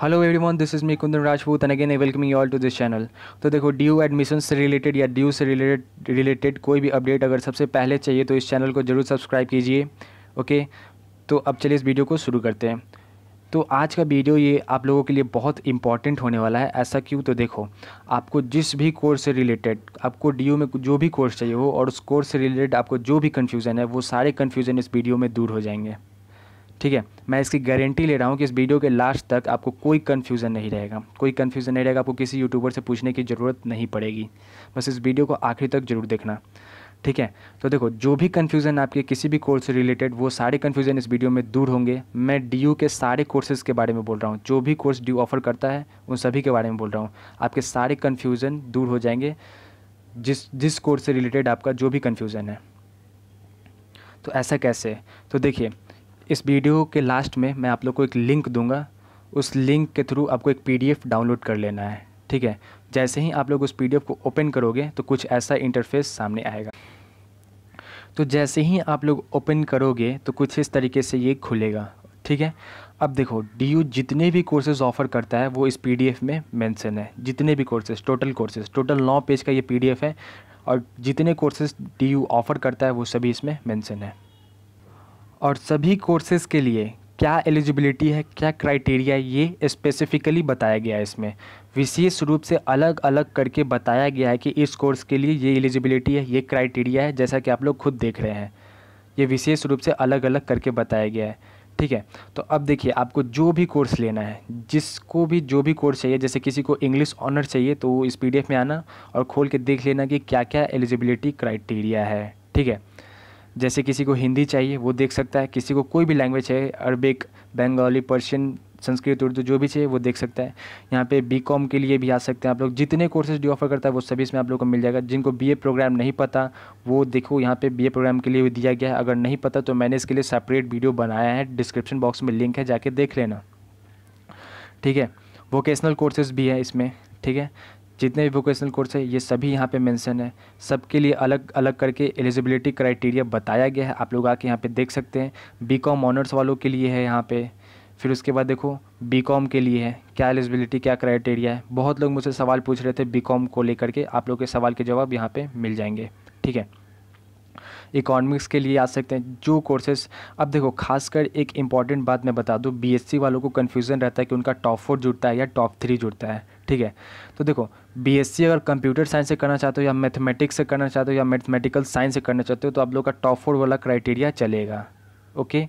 Hello everyone this is me Kundan Rajput and again I welcome you all to this channel तो देखो DU admission से related या DU से related related कोई भी अपडेट अगर सबसे पहले चाहिए तो इस चैनल को ज़रूर सब्सक्राइब कीजिए ओके तो अब चलिए इस वीडियो को शुरू करते हैं तो आज का वीडियो ये आप लोगों के लिए बहुत इंपॉर्टेंट होने वाला है ऐसा क्यों तो देखो आपको जिस भी कोर्स से रिलेटेड आपको डी में जो भी कोर्स चाहिए हो और उस कोर्स से रिलेटेड आपको जो भी कन्फ्यूज़न है वो सारे कन्फ्यूज़न इस वीडियो में दूर हो जाएंगे ठीक है मैं इसकी गारंटी ले रहा हूँ कि इस वीडियो के लास्ट तक आपको कोई कन्फ्यूज़न नहीं रहेगा कोई कन्फ्यूज़न नहीं रहेगा आपको किसी यूट्यूबर से पूछने की ज़रूरत नहीं पड़ेगी बस इस वीडियो को आखिरी तक ज़रूर देखना ठीक है तो देखो जो भी कन्फ्यूज़न आपके किसी भी कोर्स से रिलेटेड वो सारे कन्फ्यूज़न इस वीडियो में दूर होंगे मैं डी के सारे कोर्सेज़ के बारे में बोल रहा हूँ जो भी कोर्स डी ऑफर करता है उन सभी के बारे में बोल रहा हूँ आपके सारे कन्फ्यूज़न दूर हो जाएंगे जिस जिस कोर्स से रिलेटेड आपका जो भी कन्फ्यूज़न है तो ऐसा कैसे तो देखिए इस वीडियो के लास्ट में मैं आप लोग को एक लिंक दूंगा उस लिंक के थ्रू आपको एक पीडीएफ डाउनलोड कर लेना है ठीक है जैसे ही आप लोग उस पीडीएफ को ओपन करोगे तो कुछ ऐसा इंटरफेस सामने आएगा तो जैसे ही आप लोग ओपन करोगे तो कुछ इस तरीके से ये खुलेगा ठीक है अब देखो डी यू जितने भी कोर्सेज ऑफर करता है वो इस पी में मेंशन है जितने भी कोर्सेज टोटल कोर्सेज टोटल नौ पेज का ये पी है और जितने कोर्सेज डी यू ऑफ़र करता है वो सभी इसमें मेंशन है और सभी कोर्सेज़ के लिए क्या एलिजिबिलिटी है क्या क्राइटेरिया है ये स्पेसिफ़िकली बताया गया है इसमें विशेष रूप से अलग अलग करके बताया गया है कि इस कोर्स के लिए ये एलिजिबिलिटी है ये क्राइटेरिया है जैसा कि आप लोग खुद देख रहे हैं ये विशेष रूप से अलग अलग करके बताया गया है ठीक है तो अब देखिए आपको जो भी कोर्स लेना है जिसको भी जो भी कोर्स चाहिए जैसे किसी को इंग्लिश ऑनर चाहिए तो इस पी में आना और खोल के देख लेना कि क्या क्या एलिजिबिलिटी क्राइटेरिया है ठीक है जैसे किसी को हिंदी चाहिए वो देख सकता है किसी को कोई भी लैंग्वेज है अरबिक बंगाली पर्शियन संस्कृत उर्दू जो भी चाहिए वो देख सकता है यहाँ पे बी कॉम के लिए भी आ सकते हैं आप लोग जितने कोर्सेज डी ऑफर करता है वो सभी इसमें आप लोग को मिल जाएगा जिनको बी ए प्रोग्राम नहीं पता वो देखो यहाँ पे बी ए प्रोग्राम के लिए भी दिया गया है अगर नहीं पता तो मैंने इसके लिए सेपरेट वीडियो बनाया है डिस्क्रिप्शन बॉक्स में लिंक है जाके देख लेना ठीक है वोकेशनल कोर्सेज भी है इसमें ठीक है जितने भी वोकेशनल कोर्स है ये सभी यहाँ पे मेंशन है सबके लिए अलग अलग करके एलिजिबिलिटी क्राइटेरिया बताया गया है आप लोग आके यहाँ पे देख सकते हैं बी कॉम ऑनर्स वालों के लिए है यहाँ पे फिर उसके बाद देखो बी कॉम के लिए है क्या एलिजिबिलिटी क्या क्राइटेरिया है बहुत लोग मुझसे सवाल पूछ रहे थे बी कॉम को लेकर के आप लोग के सवाल के जवाब यहाँ पर मिल जाएंगे ठीक है इकोनॉमिक्स के लिए आ सकते हैं जो कोर्सेज अब देखो खासकर एक इंपॉर्टेंट बात मैं बता दूँ बीएससी वालों को कन्फ्यूज़न रहता है कि उनका टॉप फोर जुड़ता है या टॉप थ्री जुड़ता है ठीक है तो देखो बीएससी अगर कंप्यूटर साइंस से करना चाहते हो या मैथमेटिक्स से करना चाहते हो या मैथमेटिकल साइंस से करना चाहते हो तो आप लोग का टॉप फोर वाला क्राइटेरिया चलेगा ओके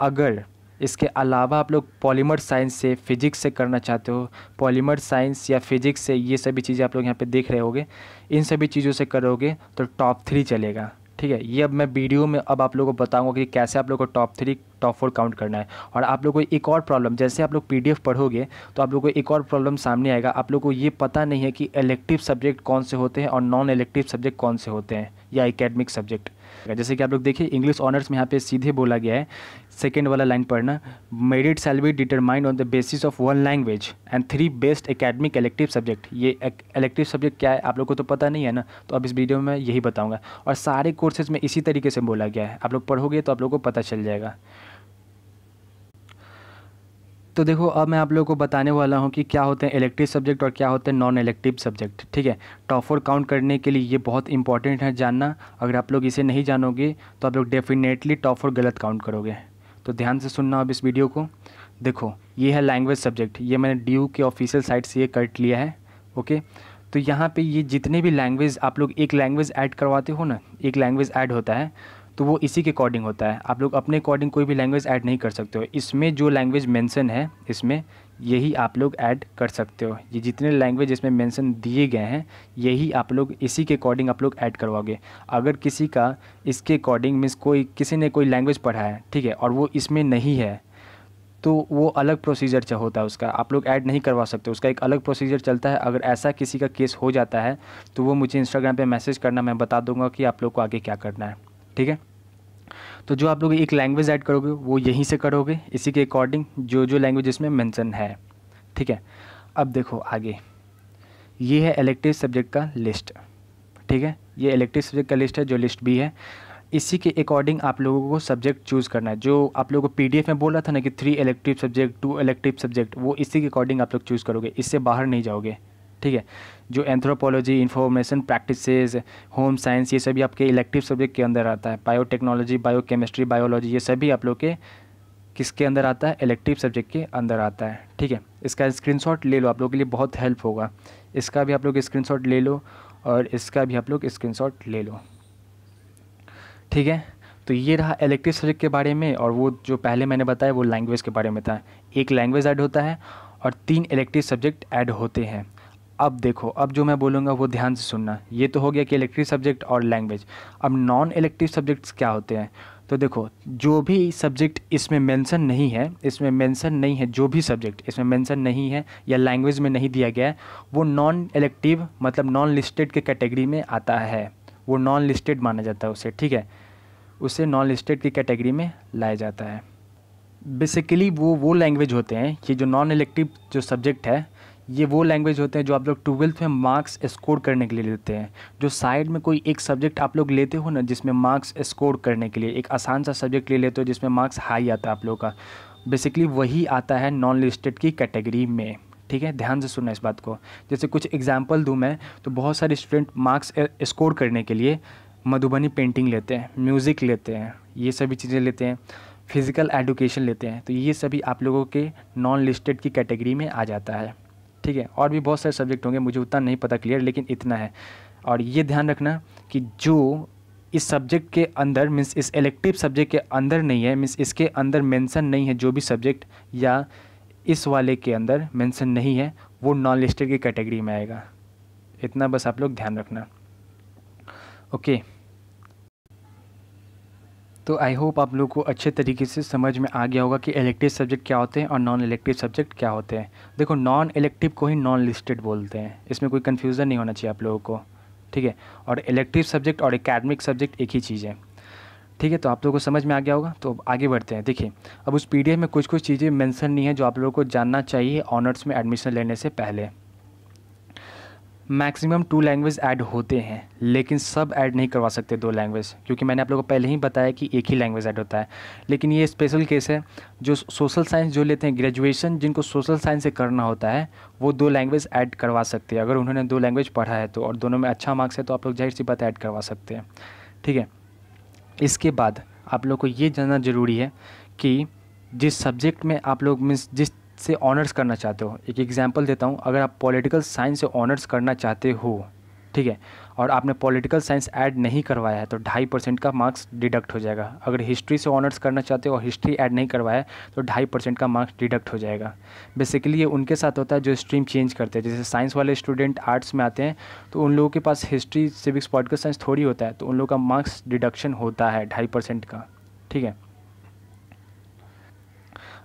अगर इसके अलावा आप लोग पॉलीमर साइंस से फिजिक्स से करना चाहते हो पॉलीमर साइंस या फिजिक्स से ये सभी चीज़ें आप लोग यहाँ पे देख रहे होगे इन सभी चीज़ों से करोगे तो टॉप थ्री चलेगा ठीक है ये अब मैं वीडियो में अब आप लोगों को बताऊंगा कि कैसे आप लोग को top three top four count करना है और आप लोग को एक और प्रॉब्लम जैसे आप लोग पीडीएफ पढ़ोगे तो आप लोग को एक और प्रॉब्लम सामने आएगा आप लोग को ये पता नहीं है कि इलेक्टिव सब्जेक्ट कौन से होते हैं और नॉन इलेक्टिव सब्जेक्ट कौन से होते हैं या एकेडमिक सब्जेक्ट जैसे कि आप लोग देखिए इंग्लिश ऑनर्स में यहाँ पे सीधे बोला गया है सेकेंड वाला लाइन पढ़ना merit shall be determined on the basis of one language and three best academic elective subject ये इलेक्टिव सब्जेक्ट क्या है आप लोग को तो पता नहीं है ना तो अब इस वीडियो में यही बताऊँगा और सारे कोर्सेज में इसी तरीके से बोला गया है आप लोग पढ़ोगे तो आप लोग को पता चल जाएगा तो देखो अब मैं आप लोगों को बताने वाला हूँ कि क्या होते हैं इलेक्टिव सब्जेक्ट और क्या होते हैं नॉन इलेक्टिव सब्जेक्ट ठीक है टॉप फोर काउंट करने के लिए ये बहुत इंपॉर्टेंट है जानना अगर आप लोग इसे नहीं जानोगे तो आप लोग डेफिनेटली टॉप फोर गलत काउंट करोगे तो ध्यान से सुनना अब इस वीडियो को देखो ये है लैंग्वेज सब्जेक्ट ये मैंने डी के ऑफिशियल साइट से ये कट लिया है ओके तो यहाँ पर ये जितने भी लैंग्वेज आप लोग एक लैंग्वेज ऐड करवाते हो ना एक लैंग्वेज ऐड होता है तो वो इसी के अकॉर्डिंग होता है आप लोग अपने अकॉर्डिंग कोई भी लैंग्वेज ऐड नहीं कर सकते हो इसमें जो लैंग्वेज मेंशन है इसमें यही आप लोग ऐड कर सकते हो ये जितने लैंग्वेज इसमें मेंशन दिए गए हैं यही आप लोग इसी के अकॉर्डिंग आप लोग ऐड करवाओगे अगर किसी का इसके अकॉर्डिंग मीन्स कोई किसी ने कोई लैंग्वेज पढ़ा है ठीक है और वो इसमें नहीं है तो वो अलग प्रोसीजर होता है उसका आप लोग ऐड नहीं करवा सकते उसका एक अलग प्रोसीजर चलता है अगर ऐसा किसी का केस हो जाता है तो वो मुझे इंस्टाग्राम पे मैसेज करना मैं बता दूंगा कि आप लोग को आगे क्या करना है ठीक है तो जो आप लोग एक लैंग्वेज ऐड करोगे वो यहीं से करोगे इसी के अकॉर्डिंग जो जो लैंग्वेज इसमें मेंशन है ठीक है अब देखो आगे ये है इलेक्टिव सब्जेक्ट का लिस्ट ठीक है ये इलेक्टिव सब्जेक्ट का लिस्ट है जो लिस्ट भी है इसी के अकॉर्डिंग आप लोगों को सब्जेक्ट चूज़ करना है जो आप लोगों को पीडीएफ में बोल रहा था ना कि three elective subject two elective subject वो इसी के अकॉर्डिंग आप लोग चूज़ करोगे इससे बाहर नहीं जाओगे ठीक है जो anthropology information practices home science ये सभी आपके इलेक्टिव सब्जेक्ट के अंदर आता है बायोटेक्नोलॉजी बायोकेमिस्ट्री बायोलॉजी ये सभी आप लोग के किसके अंदर आता है इलेक्टिव सब्जेक्ट के अंदर आता है ठीक है इसका स्क्रीनशॉट ले लो आप लोग के लिए बहुत हेल्प होगा इसका भी आप लोग स्क्रीनशॉट ले लो और इसका भी आप लोग स्क्रीनशॉट ले लो ठीक है तो ये रहा इलेक्टिव सब्जेक्ट के बारे में और वो जो पहले मैंने बताया वो लैंग्वेज के बारे में था एक लैंग्वेज ऐड होता है और तीन इलेक्टिव सब्जेक्ट ऐड होते हैं अब देखो अब जो मैं बोलूँगा वो ध्यान से सुनना ये तो हो गया कि इलेक्टिव सब्जेक्ट और लैंग्वेज अब नॉन इलेक्टिव सब्जेक्ट्स क्या होते हैं तो देखो जो भी सब्जेक्ट इसमें मेंशन नहीं है इसमें मेंशन नहीं है जो भी सब्जेक्ट इसमें मेंशन नहीं है या लैंग्वेज में नहीं दिया गया है वो नॉन इलेक्टिव मतलब नॉन लिस्टेड के कैटेगरी में आता है वो नॉन लिस्टेड माना जाता है उसे ठीक है उसे नॉन लिस्टेड की कैटेगरी में लाया जाता है बेसिकली वो वो लैंग्वेज होते हैं ये जो नॉन इलेक्टिव जो सब्जेक्ट है ये वो लैंग्वेज होते हैं जो आप लोग ट्वेल्थ में मार्क्स स्कोर करने के लिए लेते हैं जो साइड में कोई एक सब्जेक्ट आप लोग लेते हो ना जिसमें मार्क्स स्कोर करने के लिए एक आसान सा सब्जेक्ट ले लेते हो जिसमें मार्क्स हाई आता है आप लोग का बेसिकली वही आता है नॉन लिस्टेड की कैटेगरी में ठीक है ध्यान से सुनना इस बात को जैसे कुछ एग्जाम्पल दूँ मैं तो बहुत सारे स्टूडेंट मार्क्स स्कोर करने के लिए मधुबनी पेंटिंग लेते हैं म्यूज़िक लेते हैं ये सभी चीज़ें लेते हैं फिज़िकल एडुकेशन लेते हैं तो ये सभी आप लोगों के नॉन लिस्टेड की कैटेगरी में आ जाता है ठीक है और भी बहुत सारे सब्जेक्ट होंगे मुझे उतना नहीं पता क्लियर लेकिन इतना है और ये ध्यान रखना कि जो इस सब्जेक्ट के अंदर मीन्स इस इलेक्टिव सब्जेक्ट के अंदर नहीं है मीन्स इसके अंदर मेंशन नहीं है जो भी सब्जेक्ट या इस वाले के अंदर मेंशन नहीं है वो नॉन लिस्टेड की कैटेगरी में आएगा इतना बस आप लोग ध्यान रखना ओके okay. तो आई होप आप लोग को अच्छे तरीके से समझ में आ गया होगा कि इलेक्टिव सब्जेक्ट क्या होते हैं और नॉन इलेक्टिव सब्जेक्ट क्या होते हैं देखो नॉन इलेक्टिव को ही नॉन लिस्टेड बोलते हैं इसमें कोई कन्फ्यूज़न नहीं होना चाहिए आप लोगों को ठीक है और इलेक्टिव सब्जेक्ट और एकेडमिक सब्जेक्ट एक ही चीज़ है ठीक है तो आप लोगों को समझ में आ गया होगा तो आगे बढ़ते हैं देखिए अब उस पी में कुछ कुछ चीज़ें मैंसन नहीं है जो आप लोगों को जानना चाहिए ऑनर्स में एडमिशन लेने से पहले मैक्सिमम टू लैंग्वेज ऐड होते हैं लेकिन सब ऐड नहीं करवा सकते दो लैंग्वेज क्योंकि मैंने आप लोगों को पहले ही बताया कि एक ही लैंग्वेज ऐड होता है लेकिन ये स्पेशल केस है जो सोशल साइंस जो लेते हैं ग्रेजुएशन जिनको सोशल साइंस से करना होता है वो दो लैंग्वेज ऐड करवा सकते हैं अगर उन्होंने दो लैंग्वेज पढ़ा है तो और दोनों में अच्छा मार्क्स है तो आप लोग जाहिर सी बात ऐड करवा सकते हैं ठीक है इसके बाद आप लोग को ये जानना ज़रूरी है कि जिस सब्जेक्ट में आप लोग मीन्स जिस से ऑनर्स करना चाहते हो एक एग्जांपल देता हूँ अगर आप पॉलिटिकल साइंस से ऑनर्स करना चाहते हो ठीक है और आपने पॉलिटिकल साइंस ऐड नहीं करवाया है तो ढाई परसेंट का मार्क्स डिडक्ट हो जाएगा अगर हिस्ट्री से ऑनर्स करना चाहते हो और हिस्ट्री ऐड नहीं करवाया तो ढाई परसेंट का मार्क्स डिडक्ट हो जाएगा बेसिकली ये उनके साथ होता है जो स्ट्रीम चेंज करते हैं जैसे साइंस वाले स्टूडेंट आर्ट्स में आते हैं तो उन लोगों के पास हिस्ट्री सिविक्स पॉलिटिकल साइंस थोड़ी होता है तो उन लोगों का मार्क्स डिडक्शन होता है ढाई परसेंट का ठीक है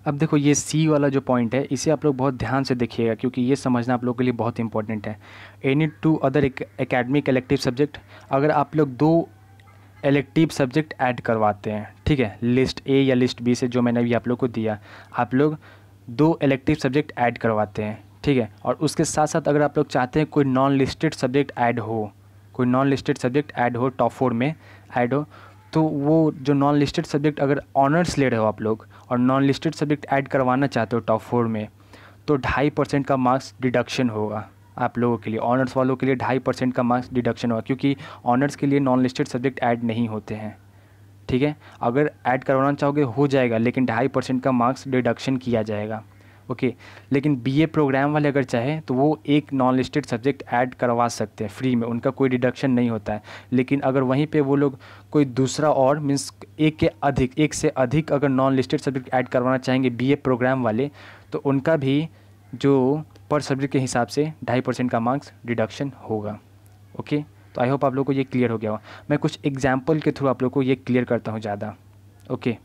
अब देखो ये सी वाला जो पॉइंट है इसे आप लोग बहुत ध्यान से देखिएगा क्योंकि ये समझना आप लोगों के लिए बहुत इंपॉर्टेंट है any two other academic elective subject अगर आप लोग दो एलेक्टिव सब्जेक्ट ऐड करवाते हैं ठीक है लिस्ट ए या लिस्ट बी से जो मैंने अभी आप लोग को दिया आप लोग दो एलेक्टिव सब्जेक्ट ऐड करवाते हैं ठीक है और उसके साथ साथ अगर आप लोग चाहते हैं कोई नॉन लिस्टेड सब्जेक्ट ऐड हो कोई नॉन लिस्टेड सब्जेक्ट ऐड हो टॉप फोर में ऐड हो तो वो जो नॉन लिस्टेड सब्जेक्ट अगर ऑनर्स ले रहे हो आप लोग और नॉन लिस्टेड सब्जेक्ट ऐड करवाना चाहते हो टॉप फोर में तो ढाई परसेंट का मार्क्स डिडक्शन होगा आप लोगों के लिए ऑनर्स वालों के लिए ढाई परसेंट का मार्क्स डिडक्शन होगा क्योंकि ऑनर्स के लिए नॉन लिस्टेड सब्जेक्ट ऐड नहीं होते हैं ठीक है अगर ऐड करवाना चाहोगे हो जाएगा लेकिन ढाई परसेंट का मार्क्स डिडक्शन किया जाएगा ओके लेकिन बीए प्रोग्राम वाले अगर चाहे तो वो एक नॉन लिस्टेड सब्जेक्ट ऐड करवा सकते हैं फ्री में उनका कोई डिडक्शन नहीं होता है लेकिन अगर वहीं पे वो लोग कोई दूसरा और मीन्स एक के अधिक एक से अधिक अगर नॉन लिस्टेड सब्जेक्ट ऐड करवाना चाहेंगे बी प्रोग्राम वाले तो उनका भी जो पर सब्जेक्ट के हिसाब से ढाई परसेंट का मार्क्स डिडक्शन होगा ओके तो आई होप आप लोग को ये क्लियर हो गया हो मैं कुछ एग्जाम्पल के थ्रू आप लोग को ये क्लियर करता हूँ ज़्यादा ओके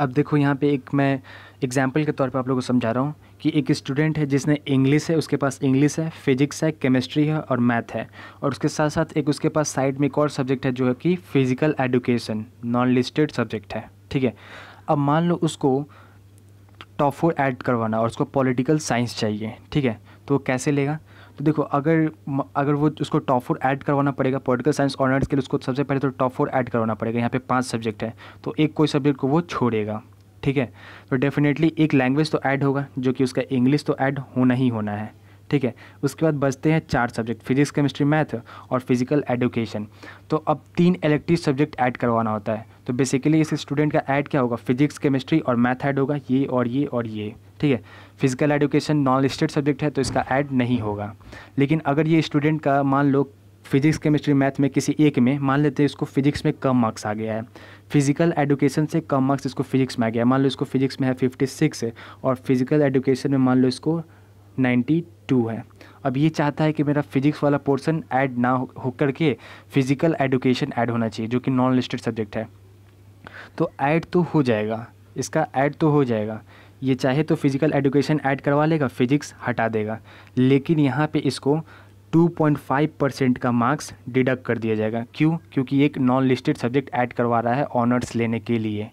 अब देखो यहाँ पे एक मैं एग्जाम्पल के तौर पे आप लोगों को समझा रहा हूँ कि एक स्टूडेंट है जिसने इंग्लिश है उसके पास इंग्लिश है फिजिक्स है केमिस्ट्री है और मैथ है और उसके साथ साथ एक उसके पास साइड में एक और सब्जेक्ट है जो है कि physical education non listed subject है ठीक है अब मान लो उसको टॉप फोर ऐड करवाना और उसको पॉलिटिकल साइंस चाहिए ठीक है तो वो कैसे लेगा तो देखो अगर अगर वो उसको टॉप फोर ऐड करवाना पड़ेगा पॉलिटिकल साइंस ऑनर्स के लिए उसको सबसे पहले तो टॉप फोर ऐड करवाना पड़ेगा यहाँ पे पांच सब्जेक्ट है तो एक कोई सब्जेक्ट को वो छोड़ेगा ठीक है तो डेफिनेटली एक लैंग्वेज तो ऐड होगा जो कि उसका इंग्लिश तो ऐड होना ही होना है ठीक है उसके बाद बचते हैं चार सब्जेक्ट फिजिक्स केमिस्ट्री मैथ और फिजिकल एडुकेशन तो अब तीन इलेक्टिव सब्जेक्ट ऐड करवाना होता है तो बेसिकली इस स्टूडेंट का ऐड क्या होगा फिजिक्स केमिस्ट्री और मैथ ऐड होगा ये और ये और ये ठीक है physical education non listed subject है तो इसका ऐड नहीं होगा लेकिन अगर ये स्टूडेंट का मान लो फिजिक्स केमिस्ट्री मैथ में किसी एक में मान लेते हैं इसको फिजिक्स में कम मार्क्स आ गया है फिजिकल एडुकेशन से कम मार्क्स इसको फिजिक्स में आ गया मान लो इसको फिजिक्स में है फिफ्टी सिक्स है और फिजिकल एडुकेशन में मान लो इसको नाइन्टी टू है अब ये चाहता है कि मेरा फिजिक्स वाला पोर्सन ऐड ना हो करके फिजिकल एडुकेशन ऐड होना चाहिए जो कि नॉन लिस्टेड सब्जेक्ट है तो ऐड तो हो जाएगा इसका ऐड तो हो जाएगा ये चाहे तो फिज़िकल एडुकेशन ऐड करवा लेगा फिजिक्स हटा देगा लेकिन यहाँ पे इसको 2.5 परसेंट का मार्क्स डिडक्ट कर दिया जाएगा क्यों क्योंकि एक नॉन लिस्टेड सब्जेक्ट ऐड करवा रहा है ऑनर्स लेने के लिए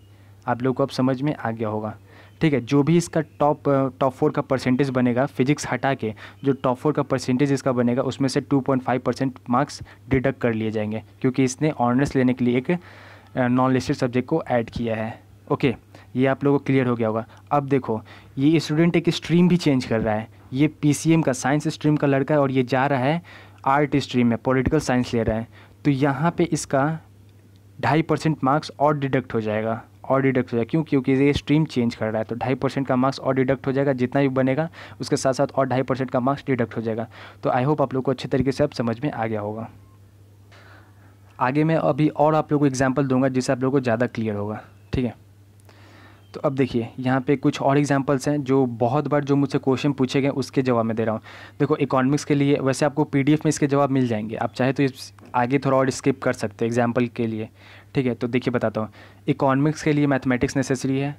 आप लोग को अब समझ में आ गया होगा ठीक है जो भी इसका टॉप टॉप फोर का परसेंटेज बनेगा फिजिक्स हटा के जो टॉप फोर का परसेंटेज इसका बनेगा उसमें से 2.5 परसेंट मार्क्स डिडक्ट कर लिए जाएंगे क्योंकि इसने ऑनर्स लेने के लिए एक नॉन लिस्टेड सब्जेक्ट को ऐड किया है ओके ये आप लोगों को क्लियर हो गया होगा अब देखो ये स्टूडेंट एक स्ट्रीम भी चेंज कर रहा है ये पी का साइंस स्ट्रीम का लड़का है और ये जा रहा है आर्ट स्ट्रीम में पॉलिटिकल साइंस ले रहा है तो यहाँ पे इसका ढाई परसेंट मार्क्स और डिडक्ट हो जाएगा और डिडक्ट हो जाएगा क्यों क्योंकि ये स्ट्रीम चेंज कर रहा है तो ढाई परसेंट का मार्क्स और डिडक्ट हो जाएगा जितना भी बनेगा उसके साथ साथ और ढाई परसेंट का मार्क्स डिडक्ट हो जाएगा तो आई होप आप लोग को अच्छे तरीके से अब समझ में आ गया होगा आगे मैं अभी और आप लोग को एग्जाम्पल दूंगा जिससे आप लोग को ज़्यादा क्लियर होगा ठीक है तो अब देखिए यहाँ पे कुछ और एग्जांपल्स हैं जो बहुत बार जो मुझसे क्वेश्चन पूछे गए उसके जवाब मैं दे रहा हूँ देखो इकोनॉमिक्स के लिए वैसे आपको पीडीएफ में इसके जवाब मिल जाएंगे आप चाहे तो इस आगे थोड़ा और स्किप कर सकते हैं एग्जाम्पल के लिए ठीक है तो देखिए बताता हूँ इकोनॉमिक्स के लिए मैथमेटिक्स नेसेसरी है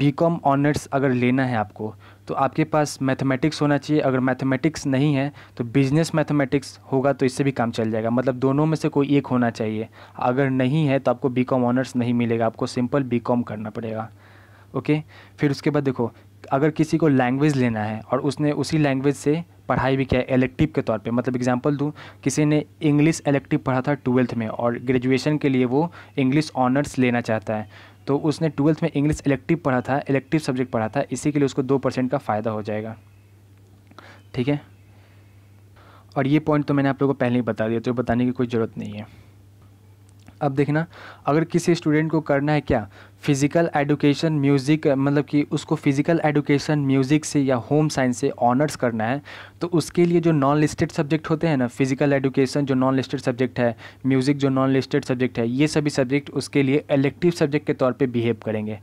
बी कॉम ऑनर्स अगर लेना है आपको तो आपके पास मैथमेटिक्स होना चाहिए अगर मैथमेटिक्स नहीं है तो बिजनेस मैथमेटिक्स होगा तो इससे भी काम चल जाएगा मतलब दोनों में से कोई एक होना चाहिए अगर नहीं है तो आपको बी कॉम ऑनर्स नहीं मिलेगा आपको सिंपल बी कॉम करना पड़ेगा ओके फिर उसके बाद देखो अगर किसी को लैंग्वेज लेना है और उसने उसी लैंग्वेज से पढ़ाई भी किया है एलेक्टिव के तौर पे मतलब एग्जांपल दूँ किसी ने इंग्लिश एलेक्टिव पढ़ा था ट्वेल्थ में और ग्रेजुएशन के लिए वो इंग्लिश ऑनर्स लेना चाहता है तो उसने ट्वेल्थ में इंग्लिश इलेक्टिव पढ़ा था इलेक्टिव सब्जेक्ट पढ़ा था इसी के लिए उसको दो परसेंट का फ़ायदा हो जाएगा ठीक है और ये पॉइंट तो मैंने आप लोगों को पहले ही बता दिया तो बताने की कोई ज़रूरत नहीं है अब देखना अगर किसी स्टूडेंट को करना है क्या फिज़िकल एडुकेशन म्यूज़िक मतलब कि उसको फिज़िकल एडुकेशन म्यूज़िक से या होम साइंस से ऑनर्स करना है तो उसके लिए जो नॉन लिस्टेड सब्जेक्ट होते हैं ना फिज़िकल एडुकेशन जो नॉन लिस्टेड सब्जेक्ट है म्यूज़िक जो नॉन लिस्टेड सब्जेक्ट है ये सभी सब्जेक्ट उसके लिए एलेक्टिव सब्जेक्ट के तौर पर बिहेव करेंगे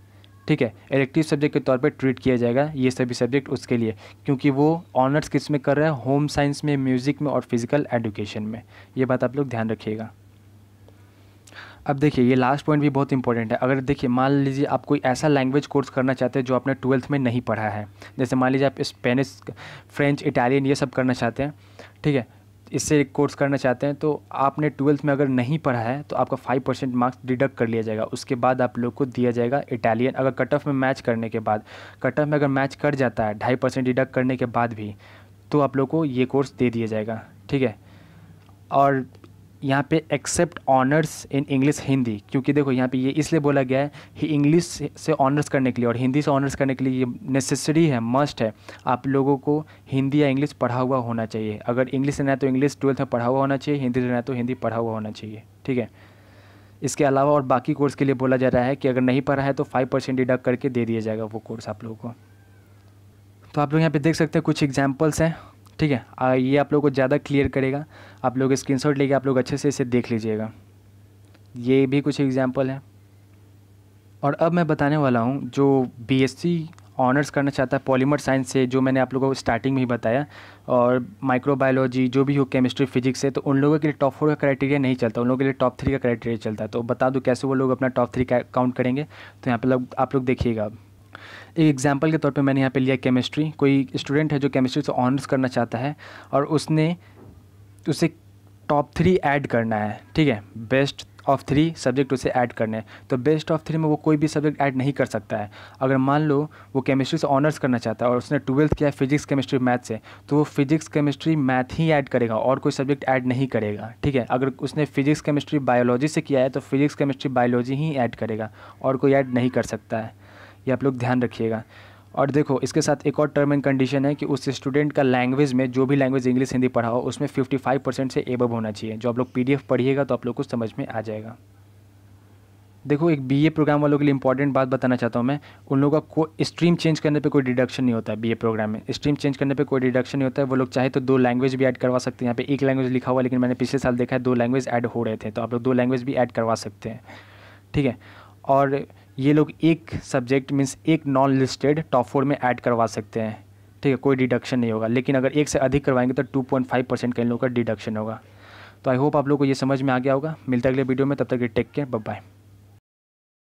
ठीक है इलेक्टिव सब्जेक्ट के तौर पर ट्रीट किया जाएगा ये सभी सब्जेक्ट उसके लिए क्योंकि वो ऑनर्स किस में कर रहा है होम साइंस में म्यूज़िक में और फिज़िकल एडुकेशन में ये बात आप लोग ध्यान रखिएगा अब देखिए ये लास्ट पॉइंट भी बहुत इंपॉर्टेंट है अगर देखिए मान लीजिए आप कोई ऐसा लैंग्वेज कोर्स करना चाहते हैं जो आपने ट्वेल्थ में नहीं पढ़ा है जैसे मान लीजिए आप स्पेनिश फ्रेंच इटालियन ये सब करना चाहते हैं ठीक है इससे एक कोर्स करना चाहते हैं तो आपने ट्वेल्थ में अगर नहीं पढ़ा है तो आपका फाइव परसेंट मार्क्स डिडक्ट कर लिया जाएगा उसके बाद आप लोग को दिया जाएगा इटालियन अगर कट ऑफ में मैच करने के बाद कट ऑफ में अगर मैच कर जाता है ढाई परसेंट डिडक्ट करने के बाद भी तो आप लोग को ये कोर्स दे दिया जाएगा ठीक है और यहाँ पे except honours in English Hindi क्योंकि देखो यहाँ पे ये इसलिए बोला गया है कि इंग्लिश से ऑनर्स करने के लिए और हिंदी से ऑनर्स करने के लिए ये नेसेसरी है मस्ट है आप लोगों को हिंदी या इंग्लिश पढ़ा हुआ होना चाहिए अगर इंग्लिश लेना है तो इंग्लिश ट्वेल्थ में पढ़ा हुआ होना चाहिए हिंदी लेना है तो हिंदी पढ़ा हुआ होना चाहिए ठीक है इसके अलावा और बाकी कोर्स के लिए बोला जा रहा है कि अगर नहीं पढ़ा है तो फाइव परसेंट डिडक्ट करके दे दिया जाएगा वो कोर्स आप लोगों को तो आप लोग यहाँ पे देख सकते हैं कुछ एग्जाम्पल्स हैं ठीक है ये आप लोग को ज़्यादा क्लियर करेगा आप लोग स्क्रीन शॉट लेके आप लोग अच्छे से इसे देख लीजिएगा ये भी कुछ एग्जाम्पल है और अब मैं बताने वाला हूँ जो सी ऑनर्स करना चाहता है पॉलीमर साइंस से जो मैंने आप लोगों को स्टार्टिंग में ही बताया और माइक्रोबायोलॉजी जो भी हो केमिस्ट्री फिजिक्स से तो उन लोगों के लिए टॉप फोर का क्राइटेरिया नहीं चलता उन लोगों के लिए टॉप थ्री का क्राइटेरिया चलता है तो बता दो कैसे वो लोग अपना टॉप थ्री काउंट करेंगे तो यहाँ पर आप लोग देखिएगा अब एक एग्जाम्पल के तौर पे मैंने यहाँ पे लिया केमिस्ट्री कोई स्टूडेंट है जो केमिस्ट्री से ऑनर्स करना चाहता है और उसने उसे टॉप थ्री ऐड करना है ठीक है बेस्ट ऑफ थ्री सब्जेक्ट उसे ऐड करने हैं तो बेस्ट ऑफ थ्री में वो कोई भी सब्जेक्ट ऐड नहीं कर सकता है अगर मान लो वो केमिस्ट्री से ऑनर्स करना चाहता है और उसने ट्वेल्थ किया फिजिक्स केमिस्ट्री मैथ से तो वो फिजिक्स केमिस्ट्री मैथ ही ऐड करेगा और कोई सब्जेक्ट ऐड नहीं करेगा ठीक है अगर उसने फिजिक्स केमिस्ट्री बायोलॉजी से किया है तो फिजिक्स केमिस्ट्री बायोलॉजी ही ऐड करेगा और कोई ऐड नहीं कर सकता है ये आप लोग ध्यान रखिएगा और देखो इसके साथ एक और टर्म एंड कंडीशन है कि उस स्टूडेंट का लैंग्वेज में जो भी लैंग्वेज इंग्लिश हिंदी पढ़ा हो उसमें 55 परसेंट से एबव होना चाहिए जो आप लोग पीडीएफ पढ़िएगा तो आप लोग को समझ में आ जाएगा देखो एक बीए प्रोग्राम वालों के लिए इंपॉर्टेंट बात बताना चाहता हूँ मैं उन लोगों का को स्ट्रीम चेंज करने पर कोई डिडक्शन नहीं होता है बी प्रोग्राम में स्ट्रीम चेंज करने पर कोई डिडक्शन नहीं होता है वो लोग चाहे तो दो लैंग्वेज भी ऐड करवा सकते हैं यहाँ पे एक लैंग्वेज लिखा हुआ लेकिन मैंने पिछले साल देखा है दो लैंग्वेज ऐड हो रहे थे तो आप लोग दो लैंग्वेज भी ऐड करवा सकते हैं ठीक है और ये लोग एक सब्जेक्ट मीन्स एक नॉन लिस्टेड टॉप फोर में ऐड करवा सकते हैं ठीक है कोई डिडक्शन नहीं होगा लेकिन अगर एक से अधिक करवाएंगे तो टू पॉइंट फाइव परसेंट का इन लोगों का डिडक्शन होगा तो आई होप आप लोग को ये समझ में आ गया होगा मिलता है अगले वीडियो में तब तक ये टेक केयर बाय